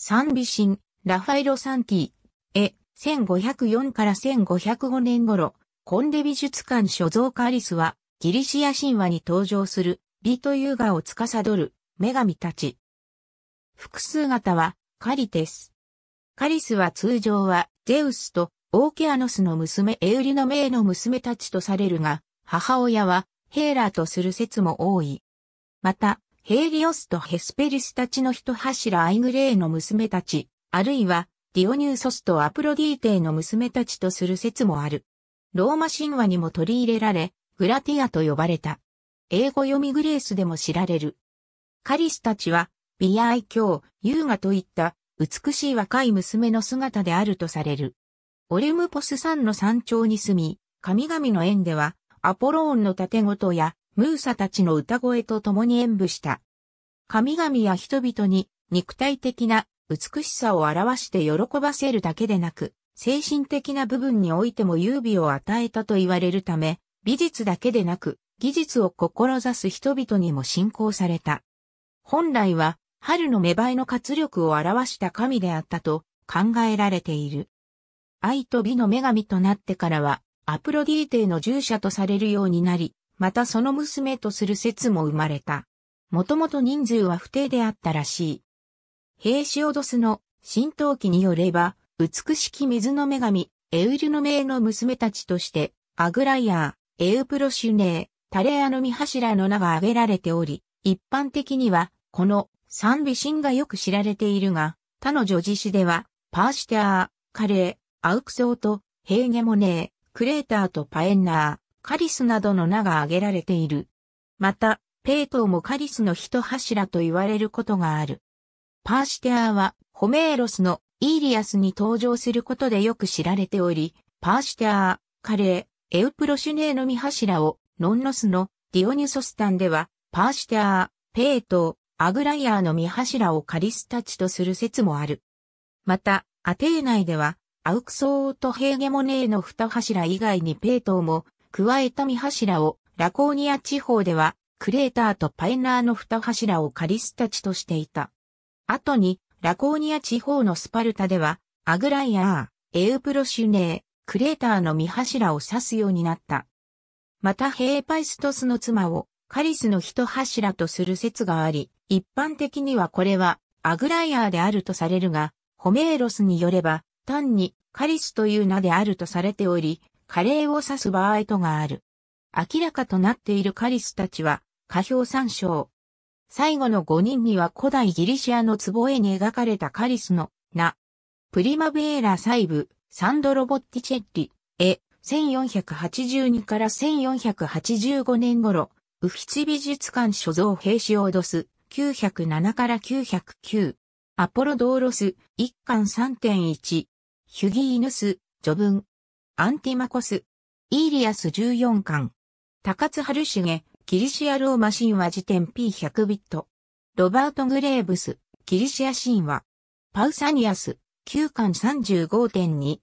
三美神、ラファイロ・サンティ、え、1504から1505年頃、コンデ美術館所蔵カリスは、ギリシア神話に登場する、美と優雅を司る、女神たち。複数型は、カリテス。カリスは通常は、ゼウスと、オーケアノスの娘エウリの名の娘たちとされるが、母親は、ヘーラーとする説も多い。また、ヘーリオスとヘスペリスたちの一柱アイグレーの娘たち、あるいはディオニューソスとアプロディーテの娘たちとする説もある。ローマ神話にも取り入れられ、グラティアと呼ばれた。英語読みグレースでも知られる。カリスたちは、ア愛嬌、優雅といった美しい若い娘の姿であるとされる。オリムポス山の山頂に住み、神々の縁では、アポローンの建ごや、ムーサたちの歌声と共に演舞した。神々や人々に肉体的な美しさを表して喜ばせるだけでなく、精神的な部分においても優美を与えたと言われるため、美術だけでなく、技術を志す人々にも信仰された。本来は、春の芽生えの活力を表した神であったと考えられている。愛と美の女神となってからは、アプロディーテの従者とされるようになり、またその娘とする説も生まれた。もともと人数は不定であったらしい。ヘーシオドスの神道記によれば、美しき水の女神、エウルュの名の娘たちとして、アグライアー、エウプロシュネー、タレアの見柱の名が挙げられており、一般的には、この三美神がよく知られているが、他の女子詩では、パーシテアー、カレー、アウクソーと、ヘーゲモネー、クレーターとパエンナー、カリスなどの名が挙げられている。また、ペイトーもカリスの一柱と言われることがある。パーシテアは、ホメーロスのイーリアスに登場することでよく知られており、パーシテアカレー、エウプロシュネーの見柱を、ノンノスのディオニュソスタンでは、パーシテアペイトー、アグライアーの見柱をカリスたちとする説もある。また、アテー内では、アウクソーとヘーゲモネーの二柱以外にペイトーも、加えた三柱を、ラコーニア地方では、クレーターとパイナーの二柱をカリスたちとしていた。後に、ラコーニア地方のスパルタでは、アグライアー、エウプロシュネー、クレーターの三柱を指すようになった。またヘーパイストスの妻をカリスの一柱とする説があり、一般的にはこれはアグライアーであるとされるが、ホメーロスによれば単にカリスという名であるとされており、カレーを指す場合とがある。明らかとなっているカリスたちは、下表参照。最後の5人には古代ギリシアの壺絵に描かれたカリスの名。プリマベーラ細部、サンドロボッティチェッリ、絵、1482から1485年頃、ウフィツ美術館所蔵兵士オードス、907から909。アポロドーロス、1巻3.1。ヒュギーヌス、序文。アンティマコス、イーリアス14巻、高津春重、キリシアローマ神話辞典 P100 ビット、ロバート・グレーブス、キリシア神話、パウサニアス、9巻35.2、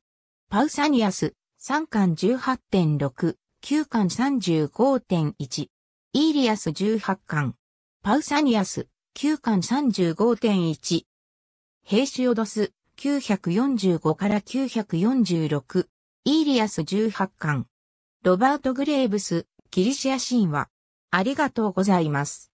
パウサニアス、3巻18.6、9巻35.1、イーリアス18巻、パウサニアス、9巻35.1、ヘイシオドス、945から946、イーリアス18巻。ロバート・グレーブス、ギリシア神話。ありがとうございます。